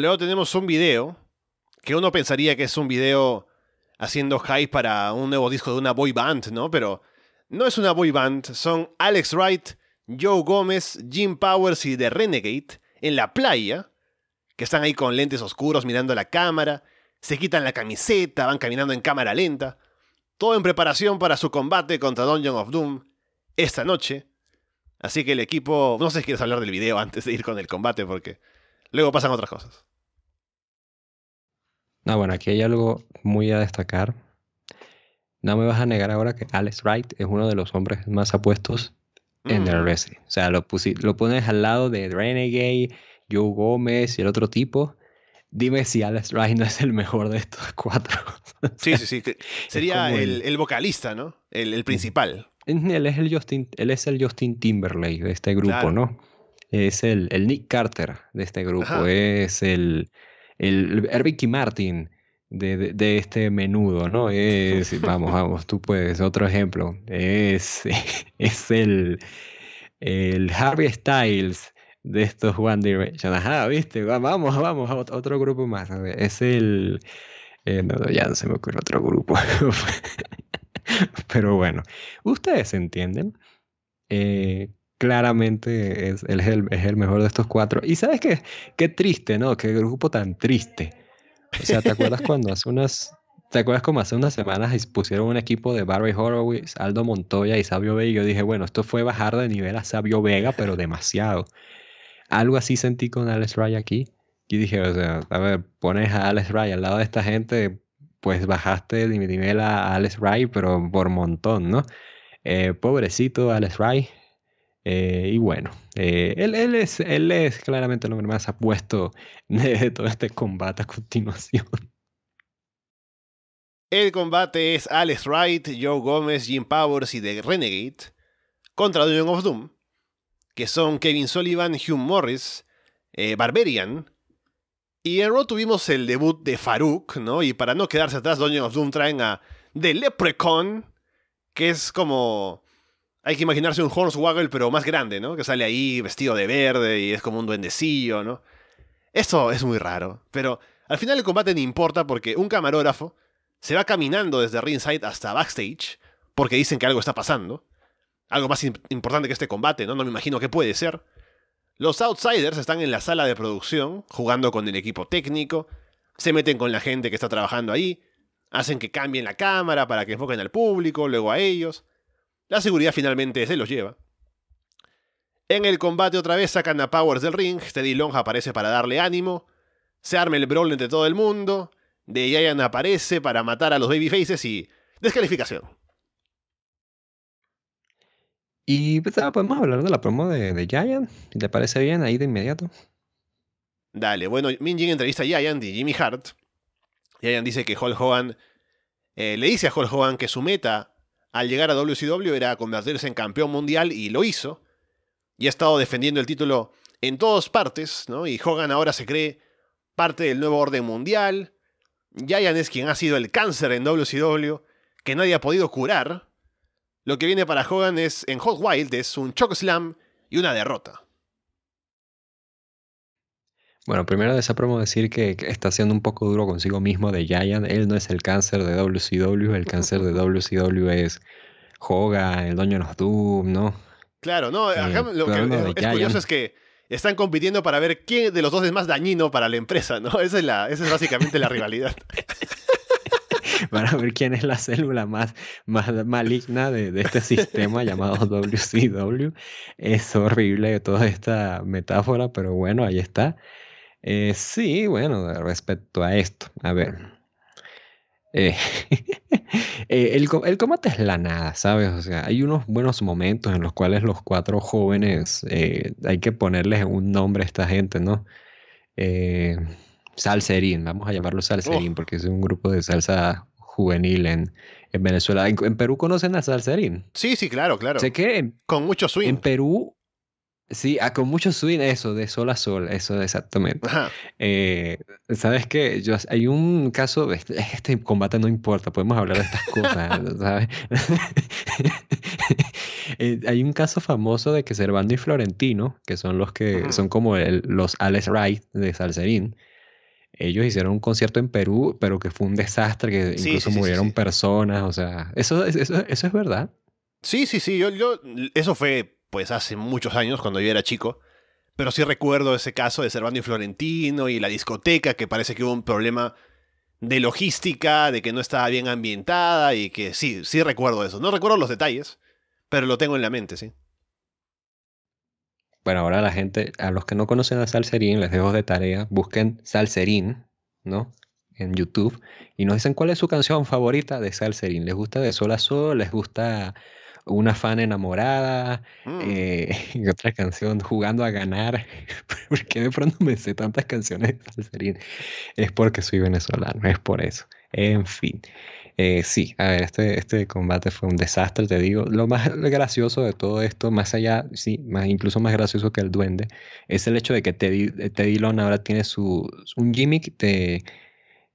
Luego tenemos un video, que uno pensaría que es un video haciendo hype para un nuevo disco de una boy band, ¿no? Pero no es una boy band, son Alex Wright, Joe Gómez, Jim Powers y The Renegade en la playa, que están ahí con lentes oscuros mirando la cámara, se quitan la camiseta, van caminando en cámara lenta, todo en preparación para su combate contra Dungeon of Doom esta noche. Así que el equipo, no sé si quieres hablar del video antes de ir con el combate porque luego pasan otras cosas. No, bueno, aquí hay algo muy a destacar. No me vas a negar ahora que Alex Wright es uno de los hombres más apuestos en el mm. wrestling. O sea, lo, lo pones al lado de Renegade, Joe Gómez y el otro tipo. Dime si Alex Wright no es el mejor de estos cuatro. sí, sí, sí. Sería el, vocalista, ¿no? El, principal. Él es el, Justin, él es el Justin Timberlake de este grupo, ¿no? Es el, Nick Carter de este grupo. Es el el Ricky Martin de, este menudo, ¿no? Es, vamos, vamos, tú puedes, otro ejemplo, es, es el, el Harvey Styles de estos One Direction. Ajá, viste, vamos, vamos, otro grupo más. Es el... Eh, no, ya no se me ocurre otro grupo. Pero bueno, ustedes entienden. Eh, claramente es, el, mejor de estos cuatro. Y sabes qué, qué triste, ¿no? Qué grupo tan triste. O sea, ¿te acuerdas cuando hace unas... ¿Te acuerdas como hace unas semanas pusieron un equipo de Barry Horowitz, Aldo Montoya y Sabio Vega? Y yo dije, bueno, esto fue bajar de nivel a Sabio Vega, pero demasiado. Algo así sentí con Alex Ray aquí. Y dije, o sea, a ver, pones a Alex Ray al lado de esta gente, pues bajaste de nivel a Alex Ray, pero por montón, ¿no? Eh, pobrecito Alex Ray, eh, y bueno, eh, él, es, claramente el hombre más apuesto de todo este combate a continuación. El combate es Alex Wright, Joe Gomez, Jim Powers y The Renegade contra Dungeon of Doom, que son Kevin Sullivan, Hugh Morris, eh, Barbarian. Y en Raw tuvimos el debut de Farouk, ¿no? Y para no quedarse atrás, Dungeon of Doom traen a The Leprechaun, que es como hay que imaginarse un Hornswoggle, pero más grande, ¿no? Que sale ahí vestido de verde y es como un duendecillo, ¿no? Esto es muy raro, pero al final el combate no importa porque un camarógrafo se va caminando desde ringside hasta backstage porque dicen que algo está pasando. Algo más importante que este combate, ¿no? No me imagino qué puede ser. Los outsiders están en la sala de producción, jugando con el equipo técnico, se meten con la gente que está trabajando ahí, hacen que cambien la cámara para que enfoquen al público, luego a ellos. La seguridad finalmente se los lleva. En el combate otra vez sacan a Powers del ring, Teddy Long aparece para darle ánimo, se arma el brawl entre todo el mundo, de Giant aparece para matar a los babyfaces y descalificación. Y pues, ah, podemos hablar de la promo de, de Giant, si te parece bien, ahí de inmediato. Dale, bueno, Minjin entrevista a Giant y Jimmy Hart. Giant dice que Hulk Hogan eh, le dice a Hulk Hogan que su meta al llegar a WCW era convertirse en campeón mundial y lo hizo. Y ha estado defendiendo el título en todas partes, ¿no? Y Hogan ahora se cree parte del nuevo orden mundial. Giant es quien ha sido el cáncer en WCW que nadie ha podido curar. Lo que viene para Hogan es en Hot Wild es un Chokeslam slam y una derrota. Bueno, primero de decir que está siendo un poco duro consigo mismo de Giant. Él no es el cáncer de WCW, el cáncer de WCW es Hogan, el dueño de los Doom, ¿no? Claro, no, lo que es, curioso es que están compitiendo para ver quién de los dos es más dañino para la empresa, ¿no? Esa es, la, esa es básicamente la rivalidad. Para ver quién es la célula más, maligna de, de este sistema llamado WCW. Es horrible toda esta metáfora, pero bueno, ahí está. Eh, sí, bueno, respecto a esto, a ver. Eh, eh, el, el, combate es la nada, ¿sabes? O sea, hay unos buenos momentos en los cuales los cuatro jóvenes, hay que ponerles un nombre a esta gente, ¿no? salserín, vamos a llamarlo oh. salserín, porque es un grupo de salsa juvenil en, Venezuela. En, Perú conocen a salserín. Sí, sí, claro, claro. Sé que con mucho swing. En Perú Sí, ah, con mucho swing, eso, de sol a sol, eso exactamente. Eh, sabes qué? yo, hay un caso, este, combate no importa, podemos hablar de estas cosas, ¿sabes? Eh, hay un caso famoso de que Servando y Florentino, que son los que son como los Alex Wright de Salserín, ellos hicieron un concierto en Perú, pero que fue un desastre, que incluso murieron personas, o sea, eso, eso, es verdad. Sí, sí, sí, yo eso fue pues hace muchos años, cuando yo era chico. Pero sí recuerdo ese caso de Servando y Florentino y la discoteca, que parece que hubo un problema de logística, de que no estaba bien ambientada y que sí, sí recuerdo eso. No recuerdo los detalles, pero lo tengo en la mente, sí. Bueno, ahora la gente, a los que no conocen a Salserín, les dejo de tarea, busquen Salserín, ¿no? En YouTube y nos dicen cuál es su canción favorita de Salserín. ¿Les gusta de sol a sol? ¿Les gusta una fan enamorada, mm. eh, y otra canción jugando a ganar. ¿Por qué de pronto me sé tantas canciones Es porque soy venezolano, es por eso. En fin. Eh, sí, a ver, este, este combate fue un desastre, te digo. Lo más gracioso de todo esto, más allá, sí, más, incluso más gracioso que el duende, es el hecho de que Teddy, eh, Long ahora tiene su, un gimmick de,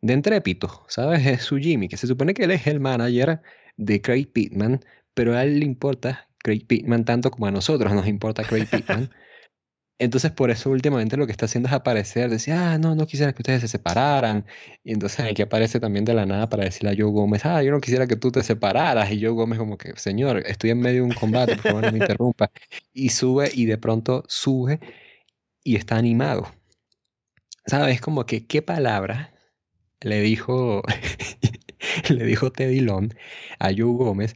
de, entrepito, ¿sabes? Es su gimmick. Se supone que él es el manager de Craig Pittman, pero a él le importa Craig Pittman tanto como a nosotros nos importa Craig Pittman. Entonces, por eso últimamente lo que está haciendo es aparecer, decir, ah, no, no quisiera que ustedes se separaran. Y entonces aquí aparece también de la nada para decirle a Joe Gómez, ah, yo no quisiera que tú te separaras. Y Joe Gómez como que, señor, estoy en medio de un combate, por favor no me interrumpa. Y sube y de pronto sube y está animado. ¿Sabes? Como que, ¿qué palabra le dijo, le dijo Teddy Long a Joe Gómez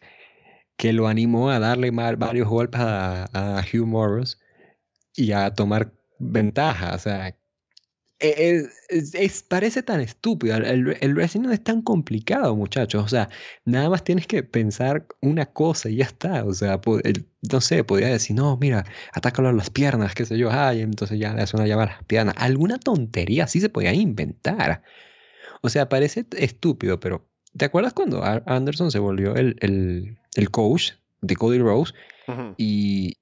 que lo animó a darle varios golpes a, Hugh Morris y a tomar ventaja. O sea, e, e, es, parece tan estúpido. El, el wrestling es tan complicado, muchachos. O sea, nada más tienes que pensar una cosa y ya está. O sea, no sé, podría decir, no, mira, atácalo a las piernas, qué sé yo. Ay, entonces ya le hace una llamada a las piernas. Alguna tontería así se podía inventar. O sea, parece estúpido, pero ¿te acuerdas cuando Anderson se volvió el el coach de Cody Rose. y,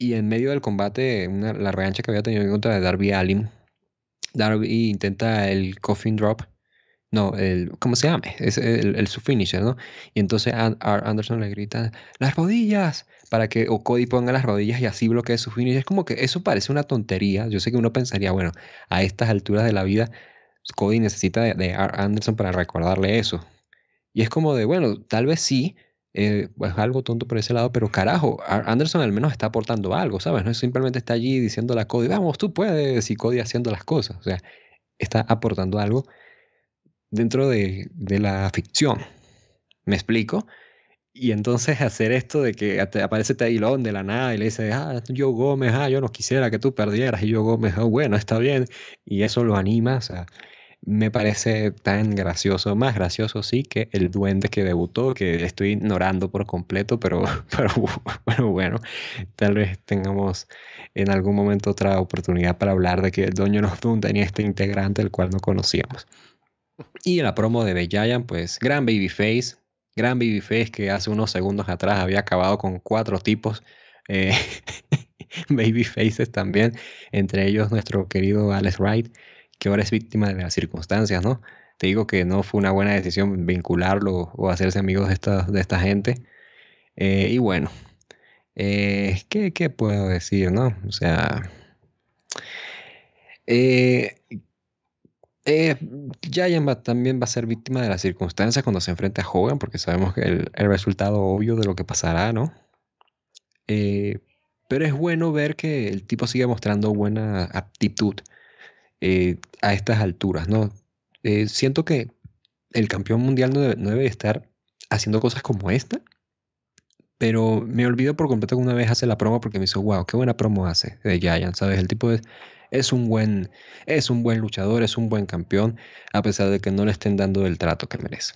en medio del combate, la revancha que había tenido en contra de Darby Allin, Darby intenta el coffin drop. No, el, ¿cómo se llama? Es el, subfinisher, ¿no? Y entonces R. Anderson le grita, las rodillas, para que o Cody ponga las rodillas y así bloquee su finisher. Es como que eso parece una tontería. Yo sé que uno pensaría, bueno, a estas alturas de la vida, Cody necesita de, de Anderson para recordarle eso. Y es como de, bueno, tal vez sí, eh, es pues, algo tonto por ese lado, pero carajo, Anderson al menos está aportando algo, ¿sabes? No simplemente está allí diciendo la Cody, vamos, tú puedes, y Cody haciendo las cosas. O sea, está aportando algo dentro de, la ficción. ¿Me explico? Y entonces hacer esto de que aparece Taylor de la nada y le dice, ah, yo Gómez, ah, yo no quisiera que tú perdieras, y yo Gómez, ah, bueno, está bien, y eso lo anima, o sea, me parece tan gracioso, más gracioso sí que el duende que debutó, que estoy ignorando por completo, pero, pero, bueno, tal vez tengamos en algún momento otra oportunidad para hablar de que el Doño Nocturne tenía este integrante el cual no conocíamos. Y la promo de Giant pues gran babyface, gran babyface que hace unos segundos atrás había acabado con cuatro tipos. Eh, babyfaces también, entre ellos nuestro querido Alex Wright, que ahora es víctima de las circunstancias, ¿no? Te digo que no fue una buena decisión vincularlo o hacerse amigos de esta, de esta gente. Eh, y bueno, eh, ¿qué, puedo decir, no? O sea, eh, eh también va a ser víctima de las circunstancias cuando se enfrente a Hogan, porque sabemos que el, el resultado obvio de lo que pasará, ¿no? pero es bueno ver que el tipo sigue mostrando buena aptitud eh, a estas alturas, ¿no? Eh, siento que el campeón mundial no debe, estar haciendo cosas como esta, pero me olvido por completo que una vez hace la promo porque me hizo, wow, qué buena promo hace de Giant, ¿sabes? El tipo es, un buen, es un buen luchador, es un buen campeón, a pesar de que no le estén dando el trato que merece.